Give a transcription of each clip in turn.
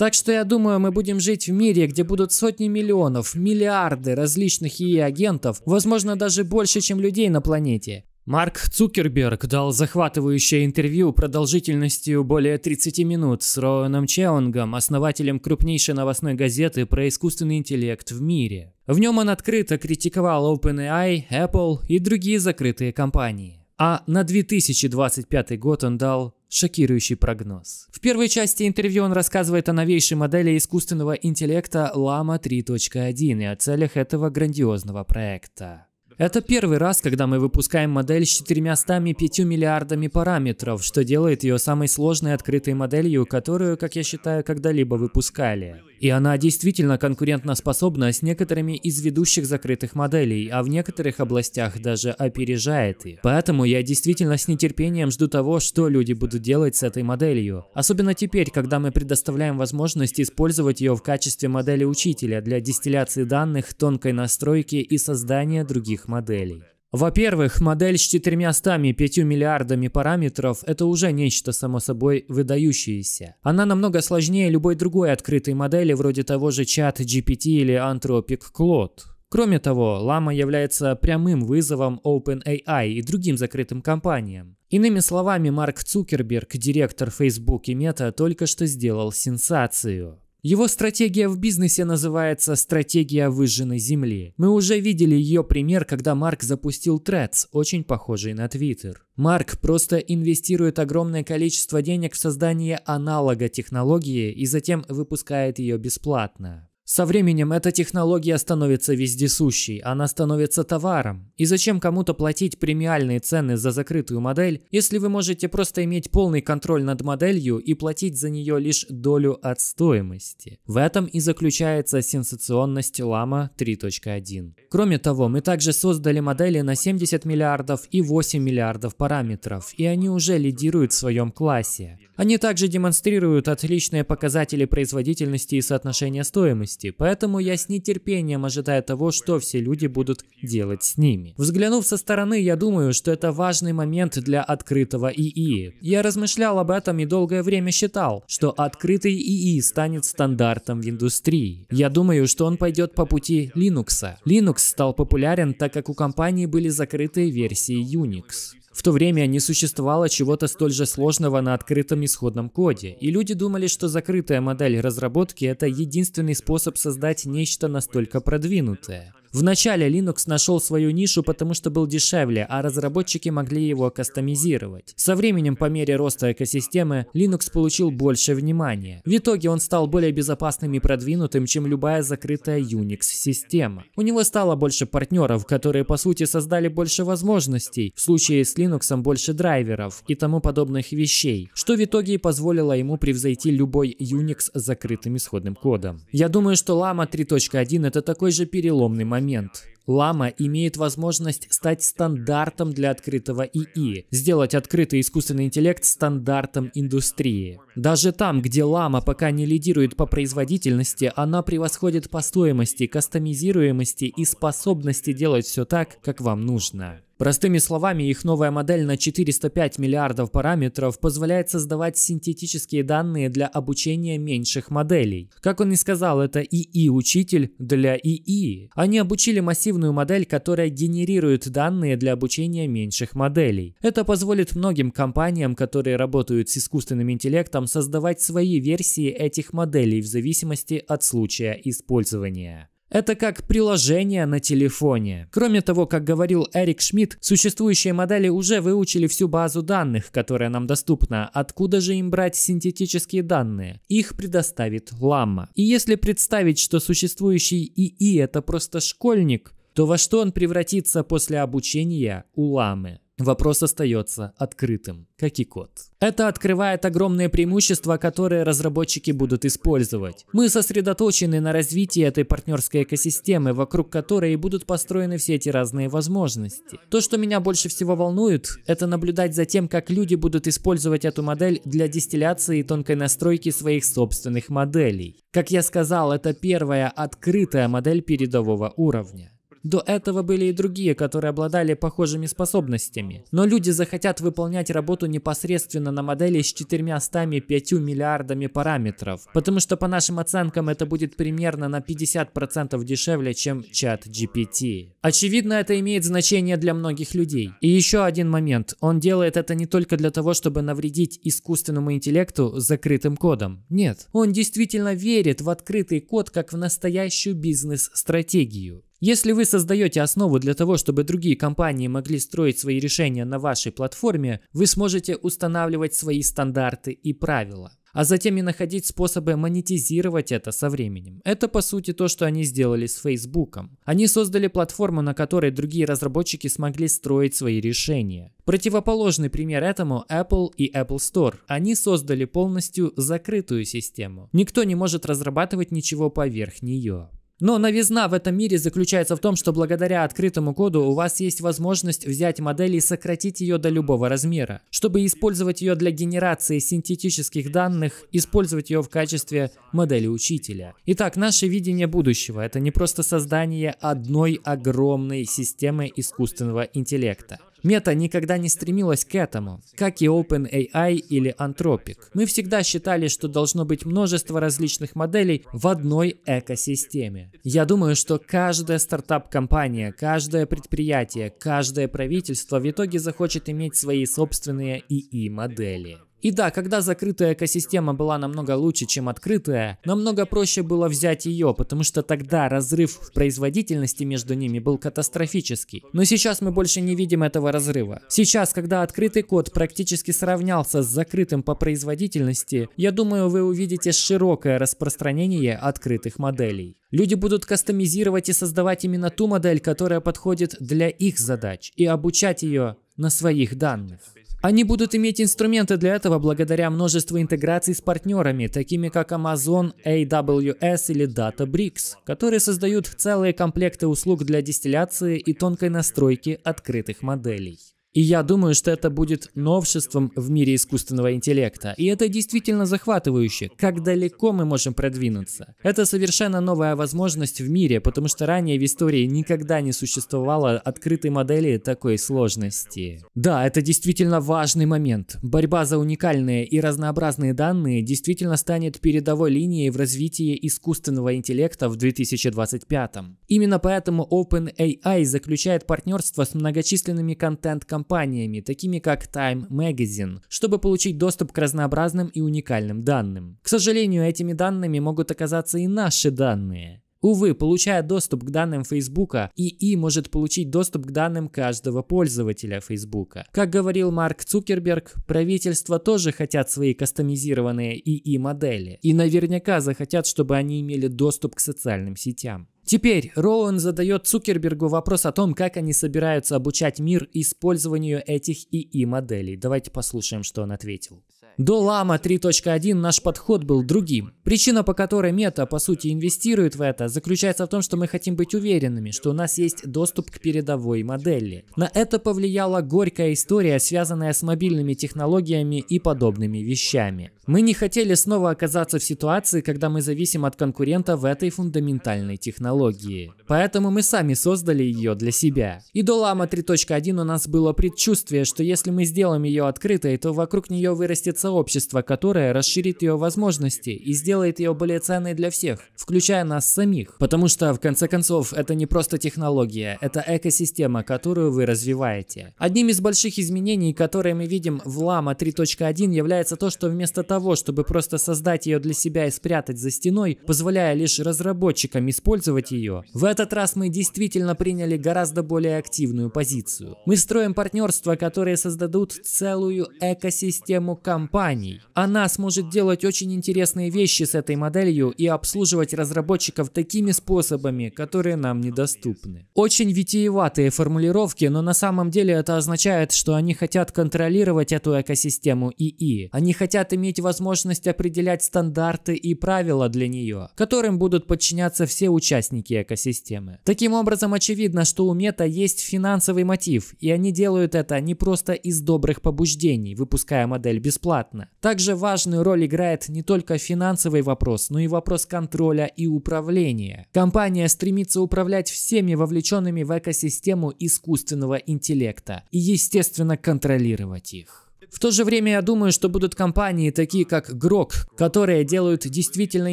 Так что я думаю, мы будем жить в мире, где будут сотни миллионов, миллиарды различных ИИ-агентов, возможно, даже больше, чем людей на планете. Марк Цукерберг дал захватывающее интервью продолжительностью более 30 минут с Роуэном Чеунгом, основателем крупнейшей новостной газеты про искусственный интеллект в мире. В нем он открыто критиковал OpenAI, Apple и другие закрытые компании а на 2025 год он дал шокирующий прогноз. В первой части интервью он рассказывает о новейшей модели искусственного интеллекта Lama 3.1 и о целях этого грандиозного проекта. Это первый раз, когда мы выпускаем модель с 405 миллиардами параметров, что делает ее самой сложной открытой моделью, которую, как я считаю, когда-либо выпускали. И она действительно конкурентоспособна с некоторыми из ведущих закрытых моделей, а в некоторых областях даже опережает их. Поэтому я действительно с нетерпением жду того, что люди будут делать с этой моделью. Особенно теперь, когда мы предоставляем возможность использовать ее в качестве модели учителя для дистилляции данных, тонкой настройки и создания других моделей. Во-первых, модель с 405 миллиардами параметров – это уже нечто само собой выдающееся. Она намного сложнее любой другой открытой модели вроде того же чат GPT или Anthropic Claude. Кроме того, Лама является прямым вызовом OpenAI и другим закрытым компаниям. Иными словами, Марк Цукерберг, директор Facebook и Meta, только что сделал сенсацию. Его стратегия в бизнесе называется «стратегия выжженной земли». Мы уже видели ее пример, когда Марк запустил Threads, очень похожий на Twitter. Марк просто инвестирует огромное количество денег в создание аналога технологии и затем выпускает ее бесплатно. Со временем эта технология становится вездесущей, она становится товаром. И зачем кому-то платить премиальные цены за закрытую модель, если вы можете просто иметь полный контроль над моделью и платить за нее лишь долю от стоимости? В этом и заключается сенсационность Лама 3.1. Кроме того, мы также создали модели на 70 миллиардов и 8 миллиардов параметров, и они уже лидируют в своем классе. Они также демонстрируют отличные показатели производительности и соотношения стоимости, реальности, поэтому я с нетерпением ожидаю того, что все люди будут делать с ними. Взглянув со стороны, я думаю, что это важный момент для открытого ИИ. Я размышлял об этом и долгое время считал, что открытый ИИ станет стандартом в индустрии. Я думаю, что он пойдет по пути Linux. Linux стал популярен, так как у компании были закрытые версии Unix. В то время не существовало чего-то столь же сложного на открытом исходном коде, и люди думали, что закрытая модель разработки — это единственный способ создать нечто настолько продвинутое. Вначале Linux нашел свою нишу, потому что был дешевле, а разработчики могли его кастомизировать. Со временем, по мере роста экосистемы, Linux получил больше внимания. В итоге он стал более безопасным и продвинутым, чем любая закрытая Unix-система. У него стало больше партнеров, которые по сути создали больше возможностей, в случае с Linux больше драйверов и тому подобных вещей, что в итоге и позволило ему превзойти любой Unix с закрытым исходным кодом. Я думаю, что Lama 3.1 это такой же переломный момент, момент. Лама имеет возможность стать стандартом для открытого ИИ, сделать открытый искусственный интеллект стандартом индустрии. Даже там, где Лама пока не лидирует по производительности, она превосходит по стоимости, кастомизируемости и способности делать все так, как вам нужно. Простыми словами, их новая модель на 405 миллиардов параметров позволяет создавать синтетические данные для обучения меньших моделей. Как он и сказал, это ИИ-учитель для ИИ. Они обучили массивную модель, которая генерирует данные для обучения меньших моделей. Это позволит многим компаниям, которые работают с искусственным интеллектом, создавать свои версии этих моделей в зависимости от случая использования. Это как приложение на телефоне. Кроме того, как говорил Эрик Шмидт, существующие модели уже выучили всю базу данных, которая нам доступна. Откуда же им брать синтетические данные? Их предоставит Лама. И если представить, что существующий ИИ это просто школьник, то во что он превратится после обучения у Ламы? Вопрос остается открытым, как и код. Это открывает огромные преимущества, которые разработчики будут использовать. Мы сосредоточены на развитии этой партнерской экосистемы, вокруг которой будут построены все эти разные возможности. То, что меня больше всего волнует, это наблюдать за тем, как люди будут использовать эту модель для дистилляции и тонкой настройки своих собственных моделей. Как я сказал, это первая открытая модель передового уровня. До этого были и другие, которые обладали похожими способностями. Но люди захотят выполнять работу непосредственно на модели с 405 миллиардами параметров, потому что по нашим оценкам это будет примерно на 50% дешевле, чем чат GPT. Очевидно, это имеет значение для многих людей. И еще один момент. Он делает это не только для того, чтобы навредить искусственному интеллекту закрытым кодом. Нет. Он действительно верит в открытый код как в настоящую бизнес-стратегию. Если вы создаете основу для того, чтобы другие компании могли строить свои решения на вашей платформе, вы сможете устанавливать свои стандарты и правила а затем и находить способы монетизировать это со временем. Это по сути то, что они сделали с Facebook. Они создали платформу, на которой другие разработчики смогли строить свои решения. Противоположный пример этому Apple и Apple Store. Они создали полностью закрытую систему. Никто не может разрабатывать ничего поверх нее. Но новизна в этом мире заключается в том, что благодаря открытому коду у вас есть возможность взять модель и сократить ее до любого размера. Чтобы использовать ее для генерации синтетических данных, использовать ее в качестве модели учителя. Итак, наше видение будущего – это не просто создание одной огромной системы искусственного интеллекта. Мета никогда не стремилась к этому, как и OpenAI или Anthropic. Мы всегда считали, что должно быть множество различных моделей в одной экосистеме. Я думаю, что каждая стартап-компания, каждое предприятие, каждое правительство в итоге захочет иметь свои собственные ИИ-модели. И да, когда закрытая экосистема была намного лучше, чем открытая, намного проще было взять ее, потому что тогда разрыв в производительности между ними был катастрофический. Но сейчас мы больше не видим этого разрыва. Сейчас, когда открытый код практически сравнялся с закрытым по производительности, я думаю, вы увидите широкое распространение открытых моделей. Люди будут кастомизировать и создавать именно ту модель, которая подходит для их задач, и обучать ее на своих данных. Они будут иметь инструменты для этого благодаря множеству интеграций с партнерами, такими как Amazon, AWS или DataBricks, которые создают целые комплекты услуг для дистилляции и тонкой настройки открытых моделей. И я думаю, что это будет новшеством в мире искусственного интеллекта. И это действительно захватывающе, как далеко мы можем продвинуться. Это совершенно новая возможность в мире, потому что ранее в истории никогда не существовало открытой модели такой сложности. Да, это действительно важный момент. Борьба за уникальные и разнообразные данные действительно станет передовой линией в развитии искусственного интеллекта в 2025. Именно поэтому OpenAI заключает партнерство с многочисленными контент-компаниями компаниями, такими как Time Magazine, чтобы получить доступ к разнообразным и уникальным данным. К сожалению, этими данными могут оказаться и наши данные. Увы, получая доступ к данным Facebook, ИИ может получить доступ к данным каждого пользователя Facebook. Как говорил Марк Цукерберг, правительства тоже хотят свои кастомизированные ИИ-модели и наверняка захотят, чтобы они имели доступ к социальным сетям. Теперь Роуэн задает Цукербергу вопрос о том, как они собираются обучать мир использованию этих ИИ-моделей. Давайте послушаем, что он ответил. До Лама 3.1 наш подход был другим. Причина, по которой мета, по сути, инвестирует в это, заключается в том, что мы хотим быть уверенными, что у нас есть доступ к передовой модели. На это повлияла горькая история, связанная с мобильными технологиями и подобными вещами. Мы не хотели снова оказаться в ситуации, когда мы зависим от конкурента в этой фундаментальной технологии. Поэтому мы сами создали ее для себя. И до Лама 3.1 у нас было предчувствие, что если мы сделаем ее открытой, то вокруг нее вырастет сообщество, сообщество, которое расширит ее возможности и сделает ее более ценной для всех, включая нас самих. Потому что, в конце концов, это не просто технология, это экосистема, которую вы развиваете. Одним из больших изменений, которые мы видим в Lama 3.1, является то, что вместо того, чтобы просто создать ее для себя и спрятать за стеной, позволяя лишь разработчикам использовать ее, в этот раз мы действительно приняли гораздо более активную позицию. Мы строим партнерства, которые создадут целую экосистему компаний, компаний. Она сможет делать очень интересные вещи с этой моделью и обслуживать разработчиков такими способами, которые нам недоступны. Очень витиеватые формулировки, но на самом деле это означает, что они хотят контролировать эту экосистему ИИ. Они хотят иметь возможность определять стандарты и правила для нее, которым будут подчиняться все участники экосистемы. Таким образом, очевидно, что у мета есть финансовый мотив, и они делают это не просто из добрых побуждений, выпуская модель бесплатно, бесплатно. Также важную роль играет не только финансовый вопрос, но и вопрос контроля и управления. Компания стремится управлять всеми вовлеченными в экосистему искусственного интеллекта и, естественно, контролировать их. В то же время я думаю, что будут компании, такие как Грок, которые делают действительно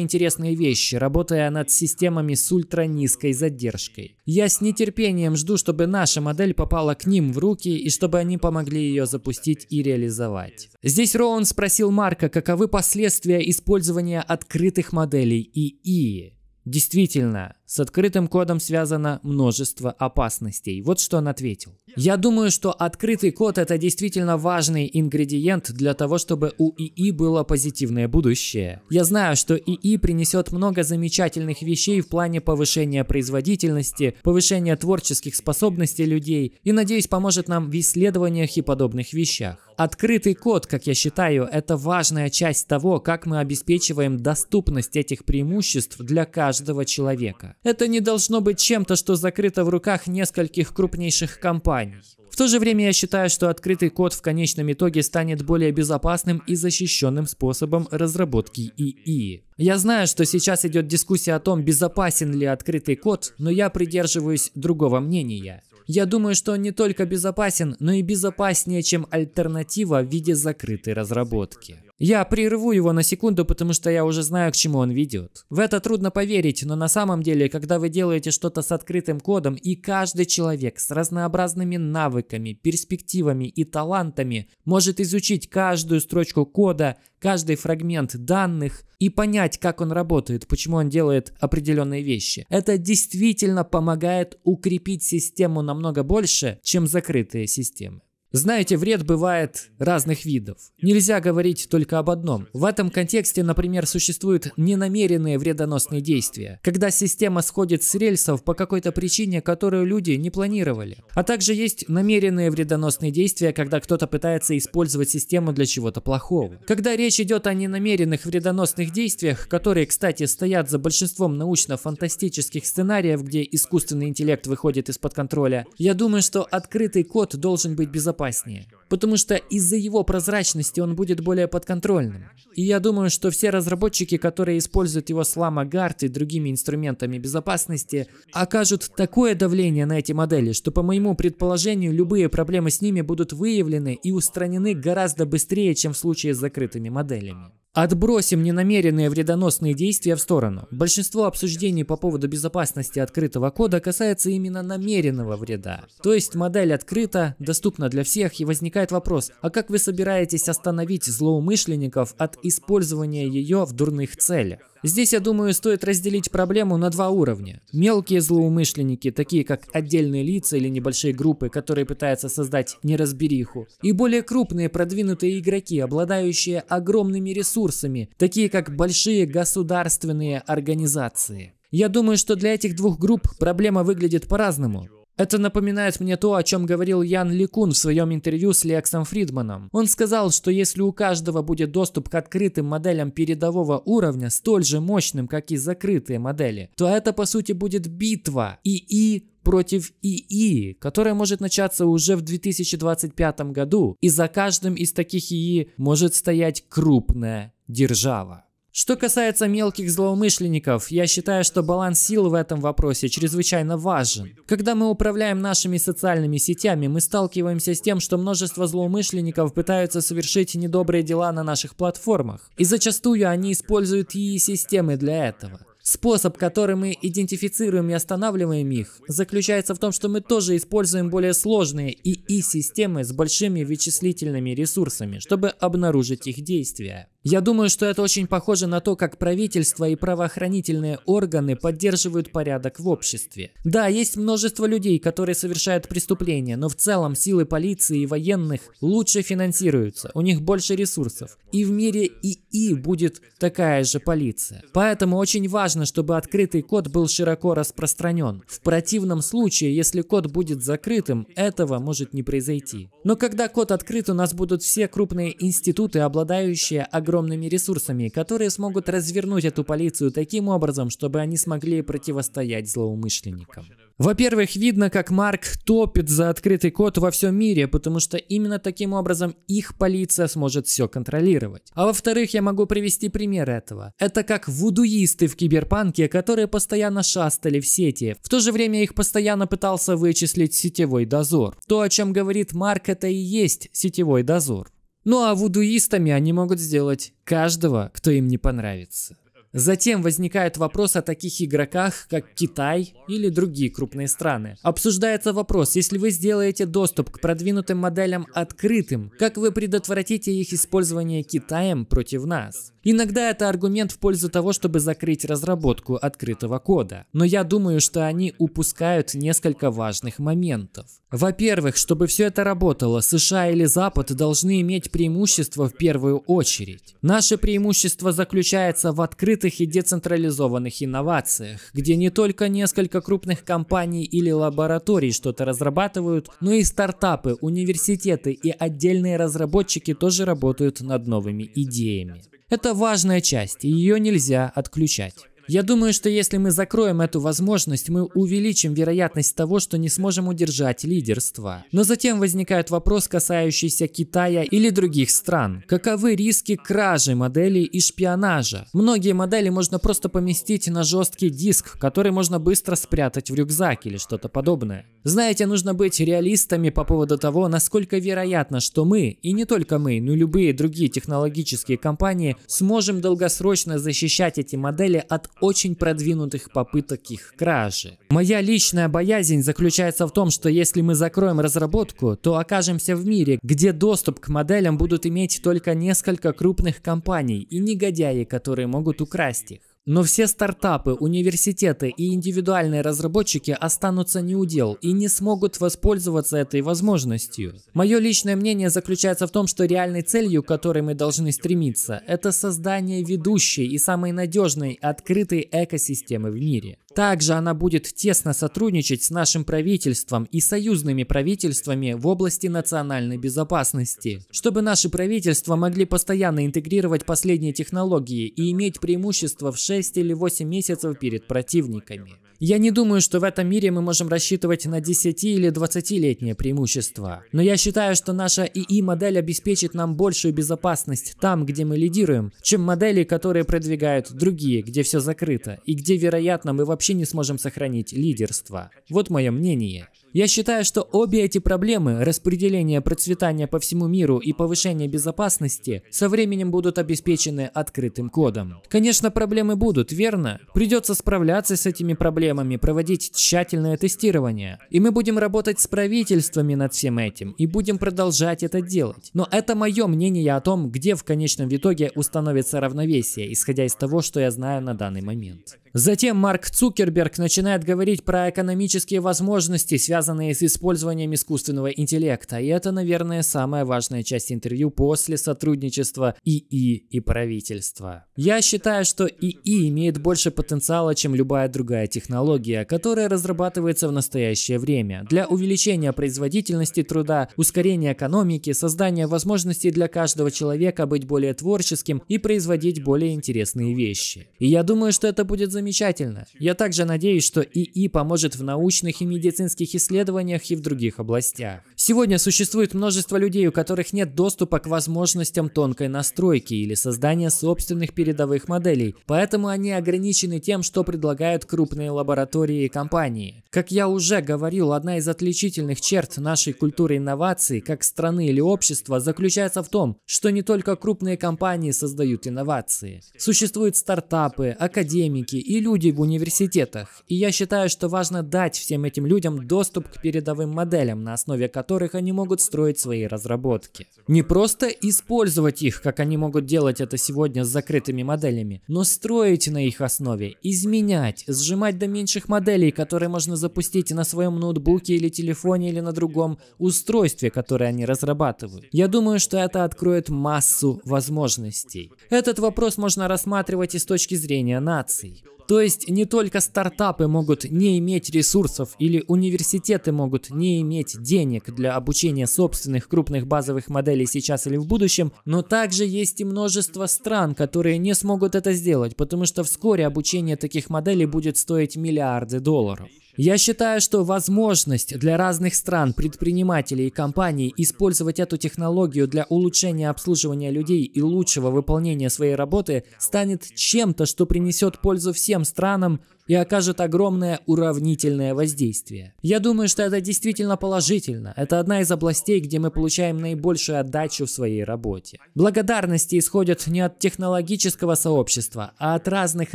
интересные вещи, работая над системами с ультранизкой задержкой. Я с нетерпением жду, чтобы наша модель попала к ним в руки и чтобы они помогли ее запустить и реализовать. Здесь Роун спросил Марка, каковы последствия использования открытых моделей ИИ. Действительно, с открытым кодом связано множество опасностей. Вот что он ответил. Я думаю, что открытый код это действительно важный ингредиент для того, чтобы у ИИ было позитивное будущее. Я знаю, что ИИ принесет много замечательных вещей в плане повышения производительности, повышения творческих способностей людей и, надеюсь, поможет нам в исследованиях и подобных вещах. Открытый код, как я считаю, это важная часть того, как мы обеспечиваем доступность этих преимуществ для каждого человека. Это не должно быть чем-то, что закрыто в руках нескольких крупнейших компаний. В то же время я считаю, что открытый код в конечном итоге станет более безопасным и защищенным способом разработки ИИ. Я знаю, что сейчас идет дискуссия о том, безопасен ли открытый код, но я придерживаюсь другого мнения. Я думаю, что он не только безопасен, но и безопаснее, чем альтернатива в виде закрытой разработки. Я прерву его на секунду, потому что я уже знаю, к чему он ведет. В это трудно поверить, но на самом деле, когда вы делаете что-то с открытым кодом, и каждый человек с разнообразными навыками, перспективами и талантами может изучить каждую строчку кода, каждый фрагмент данных и понять, как он работает, почему он делает определенные вещи. Это действительно помогает укрепить систему намного больше, чем закрытые системы. Знаете, вред бывает разных видов. Нельзя говорить только об одном. В этом контексте, например, существуют ненамеренные вредоносные действия, когда система сходит с рельсов по какой-то причине, которую люди не планировали. А также есть намеренные вредоносные действия, когда кто-то пытается использовать систему для чего-то плохого. Когда речь идет о ненамеренных вредоносных действиях, которые, кстати, стоят за большинством научно-фантастических сценариев, где искусственный интеллект выходит из-под контроля, я думаю, что открытый код должен быть безопасным безопаснее, потому что из-за его прозрачности он будет более подконтрольным. И я думаю, что все разработчики, которые используют его с LlamaGuard и другими инструментами безопасности, окажут такое давление на эти модели, что, по моему предположению, любые проблемы с ними будут выявлены и устранены гораздо быстрее, чем в случае с закрытыми моделями. Отбросим ненамеренные вредоносные действия в сторону. Большинство обсуждений по поводу безопасности открытого кода касается именно намеренного вреда. То есть модель открыта, доступна для всех и возникает вопрос, а как вы собираетесь остановить злоумышленников от использования ее в дурных целях? Здесь, я думаю, стоит разделить проблему на два уровня. Мелкие злоумышленники, такие как отдельные лица или небольшие группы, которые пытаются создать неразбериху. И более крупные продвинутые игроки, обладающие огромными ресурсами, ресурсами, такие как большие государственные организации. Я думаю, что для этих двух групп проблема выглядит по-разному. Это напоминает мне то, о чем говорил Ян Ликун в своем интервью с Лексом Фридманом. Он сказал, что если у каждого будет доступ к открытым моделям передового уровня, столь же мощным, как и закрытые модели, то это по сути будет битва ИИ против ИИ, которая может начаться уже в 2025 году, и за каждым из таких ИИ может стоять крупная держава. Что касается мелких злоумышленников, я считаю, что баланс сил в этом вопросе чрезвычайно важен. Когда мы управляем нашими социальными сетями, мы сталкиваемся с тем, что множество злоумышленников пытаются совершить недобрые дела на наших платформах. И зачастую они используют и системы для этого. Способ, который мы идентифицируем и останавливаем их, заключается в том, что мы тоже используем более сложные ИИ-системы с большими вычислительными ресурсами, чтобы обнаружить их действия. Я думаю, что это очень похоже на то, как правительство и правоохранительные органы поддерживают порядок в обществе. Да, есть множество людей, которые совершают преступления, но в целом силы полиции и военных лучше финансируются, у них больше ресурсов. И в мире ИИ будет такая же полиция. Поэтому очень важно важно, чтобы открытый код был широко распространен. В противном случае, если код будет закрытым, этого может не произойти. Но когда код открыт, у нас будут все крупные институты, обладающие огромными ресурсами, которые смогут развернуть эту полицию таким образом, чтобы они смогли противостоять злоумышленникам. Во-первых, видно, как Марк топит за открытый код во всем мире, потому что именно таким образом их полиция сможет все контролировать. А во-вторых, я могу привести пример этого. Это как вудуисты в киберпанке, которые постоянно шастали в сети. В то же время их постоянно пытался вычислить сетевой дозор. То, о чем говорит Марк, это и есть сетевой дозор. Ну а вудуистами они могут сделать каждого, кто им не понравится. Затем возникает вопрос о таких игроках, как Китай или другие крупные страны. Обсуждается вопрос, если вы сделаете доступ к продвинутым моделям открытым, как вы предотвратите их использование Китаем против нас? Иногда это аргумент в пользу того, чтобы закрыть разработку открытого кода. Но я думаю, что они упускают несколько важных моментов. Во-первых, чтобы все это работало, США или Запад должны иметь преимущество в первую очередь. Наше преимущество заключается в открытом открытых и децентрализованных инновациях, где не только несколько крупных компаний или лабораторий что-то разрабатывают, но и стартапы, университеты и отдельные разработчики тоже работают над новыми идеями. Это важная часть, и ее нельзя отключать. Я думаю, что если мы закроем эту возможность, мы увеличим вероятность того, что не сможем удержать лидерство. Но затем возникает вопрос, касающийся Китая или других стран. Каковы риски кражи моделей и шпионажа? Многие модели можно просто поместить на жесткий диск, который можно быстро спрятать в рюкзак или что-то подобное. Знаете, нужно быть реалистами по поводу того, насколько вероятно, что мы, и не только мы, но и любые другие технологические компании, сможем долгосрочно защищать эти модели от очень продвинутых попыток их кражи. Моя личная боязнь заключается в том, что если мы закроем разработку, то окажемся в мире, где доступ к моделям будут иметь только несколько крупных компаний и негодяи, которые могут украсть их. Но все стартапы, университеты и индивидуальные разработчики останутся не у дел и не смогут воспользоваться этой возможностью. Мое личное мнение заключается в том, что реальной целью, к которой мы должны стремиться, это создание ведущей и самой надежной открытой экосистемы в мире. Также она будет тесно сотрудничать с нашим правительством и союзными правительствами в области национальной безопасности, чтобы наши правительства могли постоянно интегрировать последние технологии и иметь преимущество в 6 или 8 месяцев перед противниками. Я не думаю, что в этом мире мы можем рассчитывать на 10 или 20-летнее преимущество. Но я считаю, что наша ИИ-модель обеспечит нам большую безопасность там, где мы лидируем, чем модели, которые продвигают другие, где все закрыто, и где, вероятно, мы вообще не сможем сохранить лидерство. Вот мое мнение. Я считаю, что обе эти проблемы, распределение процветания по всему миру и повышение безопасности, со временем будут обеспечены открытым кодом. Конечно, проблемы будут, верно? Придется справляться с этими проблемами, проводить тщательное тестирование. И мы будем работать с правительствами над всем этим, и будем продолжать это делать. Но это мое мнение о том, где в конечном итоге установится равновесие, исходя из того, что я знаю на данный момент. Затем Марк Цукерберг начинает говорить про экономические возможности, связанные с использованием искусственного интеллекта. И это, наверное, самая важная часть интервью после сотрудничества ИИ и правительства. Я считаю, что ИИ имеет больше потенциала, чем любая другая технология, которая разрабатывается в настоящее время для увеличения производительности труда, ускорения экономики, создания возможностей для каждого человека быть более творческим и производить более интересные вещи. И я думаю, что это будет замечательно. Я также надеюсь, что ИИ поможет в научных и медицинских исследованиях и в других областях. Сегодня существует множество людей, у которых нет доступа к возможностям тонкой настройки или создания собственных передовых моделей, поэтому они ограничены тем, что предлагают крупные лаборатории и компании. Как я уже говорил, одна из отличительных черт нашей культуры инноваций, как страны или общества, заключается в том, что не только крупные компании создают инновации. Существуют стартапы, академики и люди в университетах. И я считаю, что важно дать всем этим людям доступ к передовым моделям, на основе которых они могут строить свои разработки. Не просто использовать их, как они могут делать это сегодня с закрытыми моделями, но строить на их основе, изменять, сжимать до меньших моделей, которые можно запустить на своем ноутбуке или телефоне или на другом устройстве, которое они разрабатывают. Я думаю, что это откроет массу возможностей. Этот вопрос можно рассматривать и с точки зрения наций. То есть не только стартапы могут не иметь ресурсов или университеты могут не иметь денег для обучения собственных крупных базовых моделей сейчас или в будущем, но также есть и множество стран, которые не смогут это сделать, потому что вскоре обучение таких моделей будет стоить миллиарды долларов. Я считаю, что возможность для разных стран, предпринимателей и компаний использовать эту технологию для улучшения обслуживания людей и лучшего выполнения своей работы станет чем-то, что принесет пользу всем странам, и окажет огромное уравнительное воздействие. Я думаю, что это действительно положительно. Это одна из областей, где мы получаем наибольшую отдачу в своей работе. Благодарности исходят не от технологического сообщества, а от разных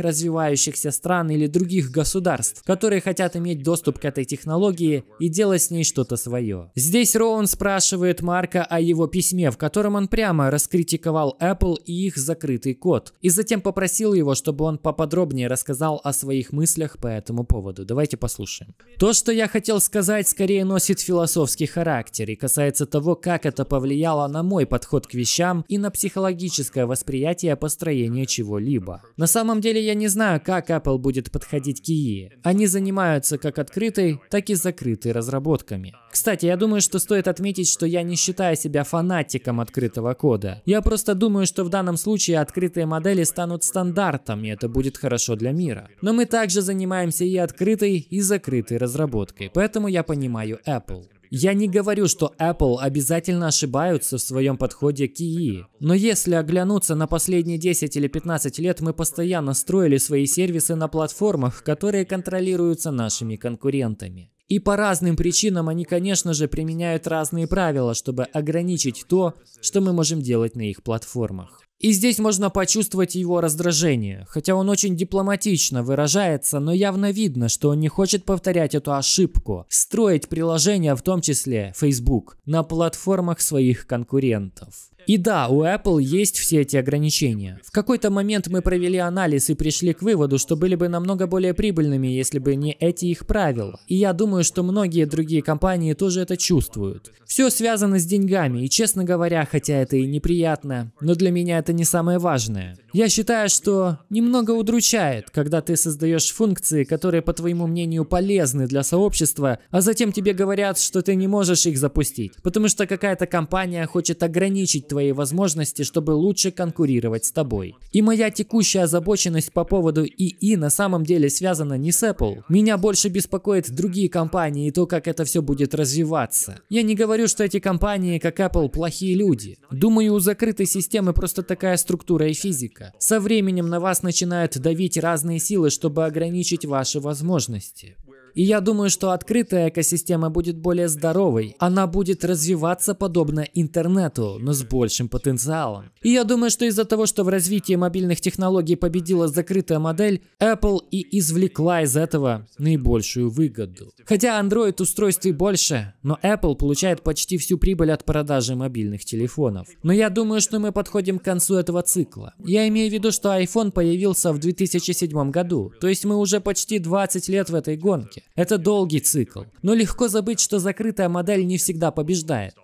развивающихся стран или других государств, которые хотят иметь доступ к этой технологии и делать с ней что-то свое. Здесь Роун спрашивает Марка о его письме, в котором он прямо раскритиковал Apple и их закрытый код, и затем попросил его, чтобы он поподробнее рассказал о своих мыслях мыслях по этому поводу. Давайте послушаем. То, что я хотел сказать, скорее носит философский характер и касается того, как это повлияло на мой подход к вещам и на психологическое восприятие построения чего-либо. На самом деле я не знаю, как Apple будет подходить к ИИ. Они занимаются как открытой, так и закрытой разработками. Кстати, я думаю, что стоит отметить, что я не считаю себя фанатиком открытого кода. Я просто думаю, что в данном случае открытые модели станут стандартом, и это будет хорошо для мира. Но мы также занимаемся и открытой, и закрытой разработкой, поэтому я понимаю Apple. Я не говорю, что Apple обязательно ошибаются в своем подходе к ИИ. E. Но если оглянуться на последние 10 или 15 лет, мы постоянно строили свои сервисы на платформах, которые контролируются нашими конкурентами. И по разным причинам они, конечно же, применяют разные правила, чтобы ограничить то, что мы можем делать на их платформах. И здесь можно почувствовать его раздражение, хотя он очень дипломатично выражается, но явно видно, что он не хочет повторять эту ошибку, строить приложения, в том числе Facebook, на платформах своих конкурентов. И да, у Apple есть все эти ограничения. В какой-то момент мы провели анализ и пришли к выводу, что были бы намного более прибыльными, если бы не эти их правила. И я думаю, что многие другие компании тоже это чувствуют. Все связано с деньгами, и честно говоря, хотя это и неприятно, но для меня это не самое важное. Я считаю, что немного удручает, когда ты создаешь функции, которые, по твоему мнению, полезны для сообщества, а затем тебе говорят, что ты не можешь их запустить, потому что какая-то компания хочет ограничить твои возможности, чтобы лучше конкурировать с тобой. И моя текущая озабоченность по поводу ИИ на самом деле связана не с Apple. Меня больше беспокоит другие компании и то, как это все будет развиваться. Я не говорю, что эти компании, как Apple, плохие люди. Думаю, у закрытой системы просто такая структура и физика. Со временем на вас начинают давить разные силы, чтобы ограничить ваши возможности. И я думаю, что открытая экосистема будет более здоровой. Она будет развиваться подобно интернету, но с большим потенциалом. И я думаю, что из-за того, что в развитии мобильных технологий победила закрытая модель, Apple и извлекла из этого наибольшую выгоду. Хотя Android устройств и больше, но Apple получает почти всю прибыль от продажи мобильных телефонов. Но я думаю, что мы подходим к концу этого цикла. Я имею в виду, что iPhone появился в 2007 году, то есть мы уже почти 20 лет в этой гонке. Это долгий цикл, но легко забыть, что закрытая модель не всегда побеждает.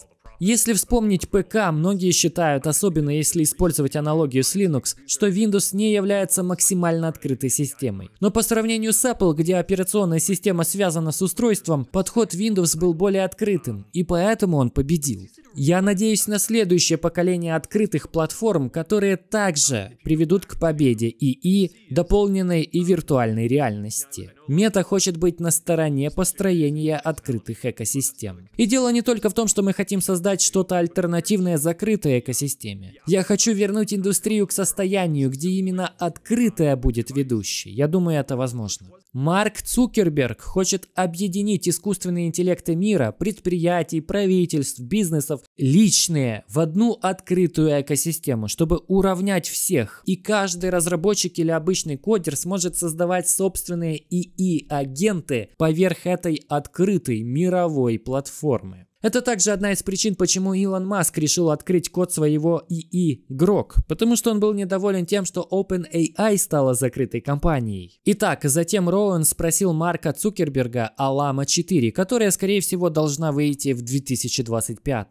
Если вспомнить ПК, многие считают, особенно если использовать аналогию с Linux, что Windows не является максимально открытой системой. Но по сравнению с Apple, где операционная система связана с устройством, подход Windows был более открытым, и поэтому он победил. Я надеюсь на следующее поколение открытых платформ, которые также приведут к победе ИИ, дополненной и виртуальной реальности. Мета хочет быть на стороне построения открытых экосистем. И дело не только в том, что мы хотим создать создать что-то альтернативное закрытой экосистеме. Я хочу вернуть индустрию к состоянию, где именно открытая будет ведущей. Я думаю, это возможно. Марк Цукерберг хочет объединить искусственные интеллекты мира, предприятий, правительств, бизнесов, личные в одну открытую экосистему, чтобы уравнять всех. И каждый разработчик или обычный кодер сможет создавать собственные ИИ-агенты поверх этой открытой мировой платформы. Это также одна из причин, почему Илон Маск решил открыть код своего ИИ Грок, потому что он был недоволен тем, что OpenAI стала закрытой компанией. Итак, затем Роуэн спросил Марка Цукерберга о Лама 4, которая, скорее всего, должна выйти в 2025.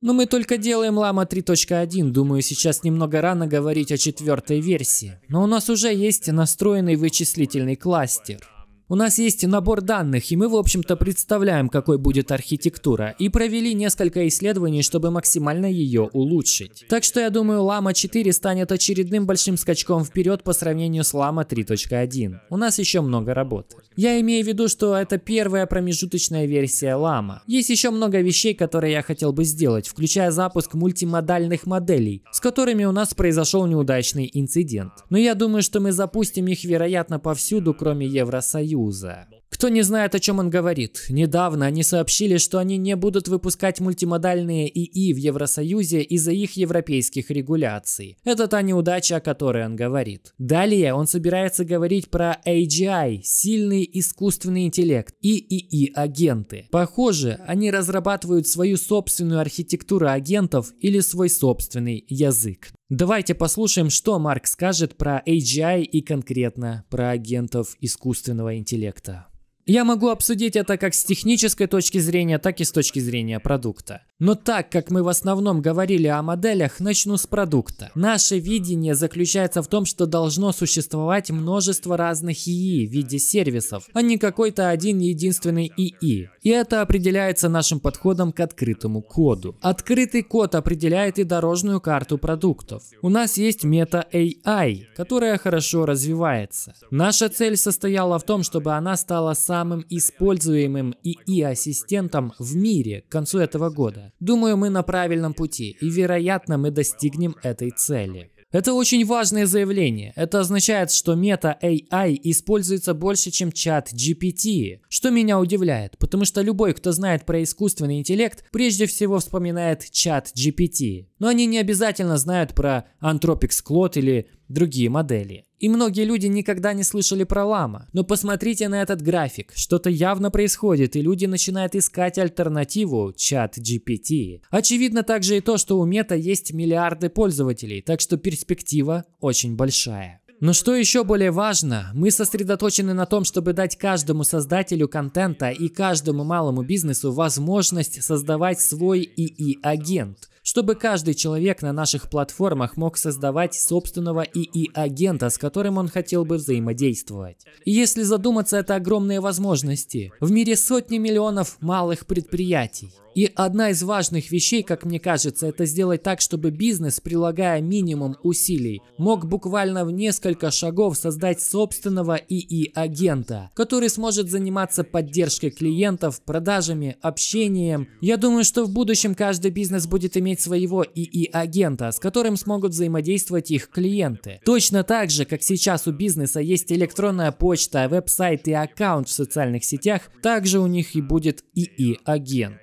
Но мы только делаем Лама 3.1, думаю, сейчас немного рано говорить о четвертой версии. Но у нас уже есть настроенный вычислительный кластер. У нас есть набор данных, и мы, в общем-то, представляем, какой будет архитектура, и провели несколько исследований, чтобы максимально ее улучшить. Так что я думаю, Лама 4 станет очередным большим скачком вперед по сравнению с Лама 3.1. У нас еще много работы. Я имею в виду, что это первая промежуточная версия Lama. Есть еще много вещей, которые я хотел бы сделать, включая запуск мультимодальных моделей, с которыми у нас произошел неудачный инцидент. Но я думаю, что мы запустим их, вероятно, повсюду, кроме Евросоюза. Союза. Кто не знает, о чем он говорит, недавно они сообщили, что они не будут выпускать мультимодальные ИИ в Евросоюзе из-за их европейских регуляций. Это та неудача, о которой он говорит. Далее он собирается говорить про AGI, сильный искусственный интеллект, и ИИ-агенты. Похоже, они разрабатывают свою собственную архитектуру агентов или свой собственный язык. Давайте послушаем, что Марк скажет про AGI и конкретно про агентов искусственного интеллекта. Я могу обсудить это как с технической точки зрения, так и с точки зрения продукта. Но так как мы в основном говорили о моделях, начну с продукта. Наше видение заключается в том, что должно существовать множество разных ИИ в виде сервисов, а не какой-то один единственный ИИ. И это определяется нашим подходом к открытому коду. Открытый код определяет и дорожную карту продуктов. У нас есть мета AI, которая хорошо развивается. Наша цель состояла в том, чтобы она стала самым используемым ИИ-ассистентом в мире к концу этого года. Думаю, мы на правильном пути, и, вероятно, мы достигнем этой цели. Это очень важное заявление. Это означает, что мета AI используется больше, чем чат GPT, что меня удивляет, потому что любой, кто знает про искусственный интеллект, прежде всего вспоминает чат GPT. Но они не обязательно знают про Anthropic Cloud или другие модели. И многие люди никогда не слышали про лама. Но посмотрите на этот график. Что-то явно происходит, и люди начинают искать альтернативу чат GPT. Очевидно также и то, что у мета есть миллиарды пользователей, так что перспектива очень большая. Но что еще более важно, мы сосредоточены на том, чтобы дать каждому создателю контента и каждому малому бизнесу возможность создавать свой ИИ-агент – чтобы каждый человек на наших платформах мог создавать собственного ИИ-агента, с которым он хотел бы взаимодействовать. И если задуматься, это огромные возможности. В мире сотни миллионов малых предприятий. И одна из важных вещей, как мне кажется, это сделать так, чтобы бизнес, прилагая минимум усилий, мог буквально в несколько шагов создать собственного ИИ-агента, который сможет заниматься поддержкой клиентов, продажами, общением. Я думаю, что в будущем каждый бизнес будет иметь выделить своего ИИ-агента, с которым смогут взаимодействовать их клиенты. Точно так же, как сейчас у бизнеса есть электронная почта, веб-сайт и аккаунт в социальных сетях, также у них и будет ИИ-агент.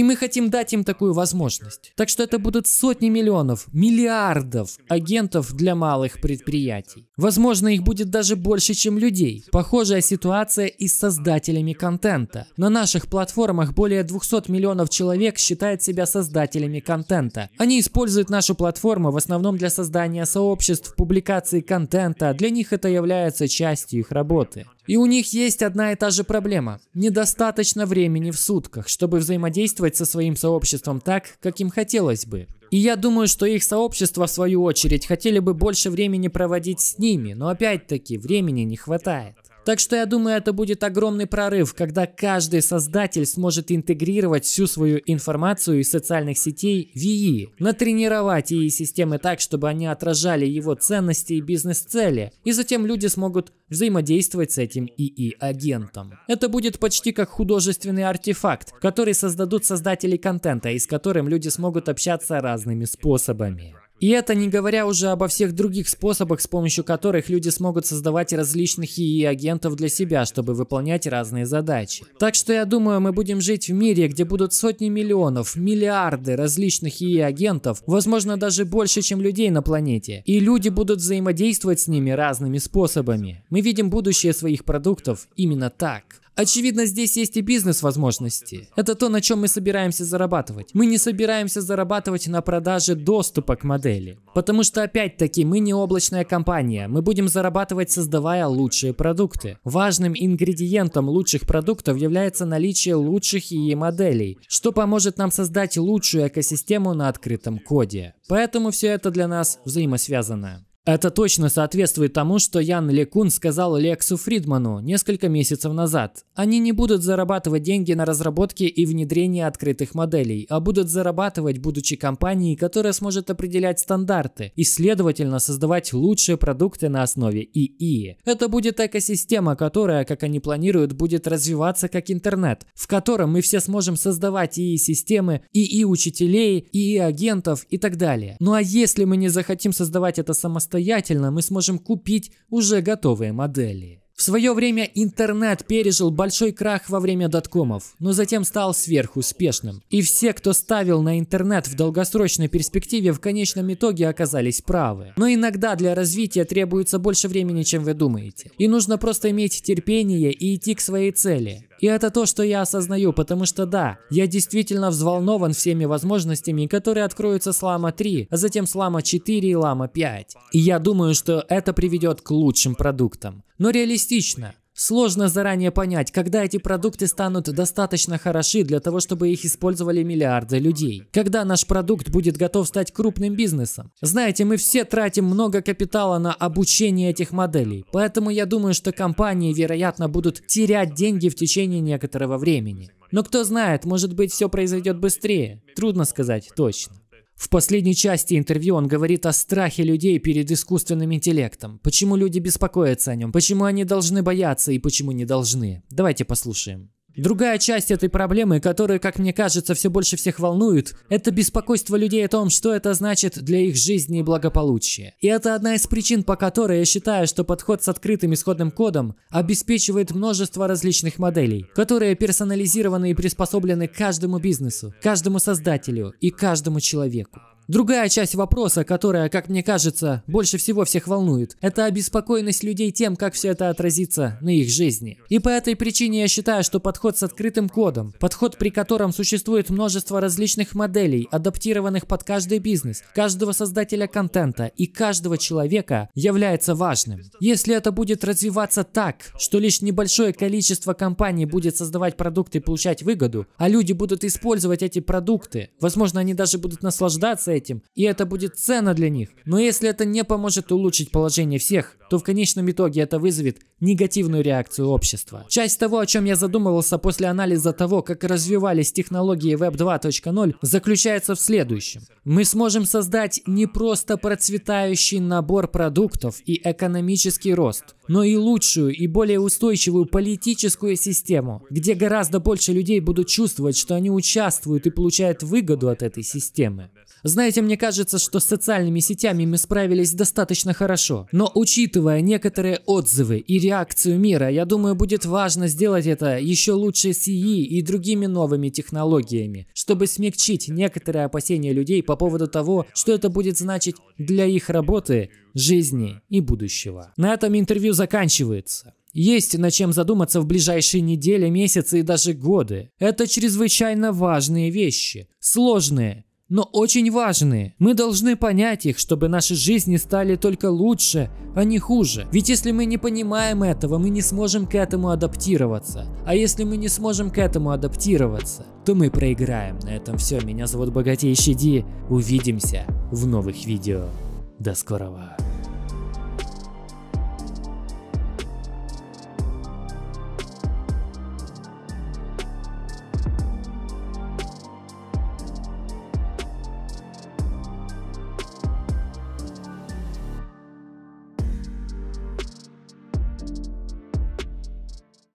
И мы хотим дать им такую возможность. Так что это будут сотни миллионов, миллиардов агентов для малых предприятий. Возможно, их будет даже больше, чем людей. Похожая ситуация и с создателями контента. На наших платформах более 200 миллионов человек считают себя создателями контента. Они используют нашу платформу в основном для создания сообществ, публикации контента. Для них это является частью их работы. И у них есть одна и та же проблема. Недостаточно времени в сутках, чтобы взаимодействовать со своим сообществом так, как им хотелось бы. И я думаю, что их сообщество, в свою очередь, хотели бы больше времени проводить с ними, но опять-таки времени не хватает. Так что я думаю, это будет огромный прорыв, когда каждый создатель сможет интегрировать всю свою информацию из социальных сетей в ИИ, натренировать ИИ-системы так, чтобы они отражали его ценности и бизнес-цели, и затем люди смогут взаимодействовать с этим ИИ-агентом. Это будет почти как художественный артефакт, который создадут создатели контента, и с которым люди смогут общаться разными способами. И это не говоря уже обо всех других способах, с помощью которых люди смогут создавать различных ИИ-агентов для себя, чтобы выполнять разные задачи. Так что я думаю, мы будем жить в мире, где будут сотни миллионов, миллиарды различных ИИ-агентов, возможно, даже больше, чем людей на планете. И люди будут взаимодействовать с ними разными способами. Мы видим будущее своих продуктов именно так. Очевидно, здесь есть и бизнес-возможности. Это то, на чем мы собираемся зарабатывать. Мы не собираемся зарабатывать на продаже доступа к модели. Потому что, опять-таки, мы не облачная компания. Мы будем зарабатывать, создавая лучшие продукты. Важным ингредиентом лучших продуктов является наличие лучших ее моделей, что поможет нам создать лучшую экосистему на открытом коде. Поэтому все это для нас взаимосвязано. Это точно соответствует тому, что Ян Лекун сказал Лексу Фридману несколько месяцев назад. Они не будут зарабатывать деньги на разработке и внедрении открытых моделей, а будут зарабатывать, будучи компанией, которая сможет определять стандарты и, следовательно, создавать лучшие продукты на основе ИИ. Это будет экосистема, которая, как они планируют, будет развиваться как интернет, в котором мы все сможем создавать ИИ-системы, ИИ-учителей, ИИ-агентов и так далее. Ну а если мы не захотим создавать это самостоятельно, самостоятельно мы сможем купить уже готовые модели. В свое время интернет пережил большой крах во время доткомов, но затем стал сверхуспешным. И все, кто ставил на интернет в долгосрочной перспективе, в конечном итоге оказались правы. Но иногда для развития требуется больше времени, чем вы думаете. И нужно просто иметь терпение и идти к своей цели. И это то, что я осознаю, потому что да, я действительно взволнован всеми возможностями, которые откроются с Лама 3, а затем с Лама 4 и Лама 5. И я думаю, что это приведет к лучшим продуктам но реалистично. Сложно заранее понять, когда эти продукты станут достаточно хороши для того, чтобы их использовали миллиарды людей. Когда наш продукт будет готов стать крупным бизнесом. Знаете, мы все тратим много капитала на обучение этих моделей, поэтому я думаю, что компании, вероятно, будут терять деньги в течение некоторого времени. Но кто знает, может быть, все произойдет быстрее. Трудно сказать точно. В последней части интервью он говорит о страхе людей перед искусственным интеллектом. Почему люди беспокоятся о нем, почему они должны бояться и почему не должны. Давайте послушаем. Другая часть этой проблемы, которая, как мне кажется, все больше всех волнует, это беспокойство людей о том, что это значит для их жизни и благополучия. И это одна из причин, по которой я считаю, что подход с открытым исходным кодом обеспечивает множество различных моделей, которые персонализированы и приспособлены каждому бизнесу, каждому создателю и каждому человеку. Другая часть вопроса, которая, как мне кажется, больше всего всех волнует, это обеспокоенность людей тем, как все это отразится на их жизни. И по этой причине я считаю, что подход с открытым кодом, подход, при котором существует множество различных моделей, адаптированных под каждый бизнес, каждого создателя контента и каждого человека, является важным. Если это будет развиваться так, что лишь небольшое количество компаний будет создавать продукты и получать выгоду, а люди будут использовать эти продукты, возможно, они даже будут наслаждаться этим, и это будет ценно для них. Но если это не поможет улучшить положение всех, то в конечном итоге это вызовет негативную реакцию общества. Часть того, о чем я задумывался после анализа того, как развивались технологии Web 2.0, заключается в следующем. Мы сможем создать не просто процветающий набор продуктов и экономический рост, но и лучшую и более устойчивую политическую систему, где гораздо больше людей будут чувствовать, что они участвуют и получают выгоду от этой системы. Знаете, мне кажется, что с социальными сетями мы справились достаточно хорошо. Но учитывая некоторые отзывы и реакцию мира, я думаю, будет важно сделать это еще лучше с ИИ и другими новыми технологиями, чтобы смягчить некоторые опасения людей по поводу того, что это будет значить для их работы, жизни и будущего. На этом интервью заканчивается. Есть над чем задуматься в ближайшие недели, месяцы и даже годы. Это чрезвычайно важные вещи, сложные, но очень важные. Мы должны понять их, чтобы наши жизни стали только лучше, а не хуже. Ведь если мы не понимаем этого, мы не сможем к этому адаптироваться. А если мы не сможем к этому адаптироваться, то мы проиграем. На этом все. Меня зовут Богатейший Ди. Увидимся в новых видео. До скорого.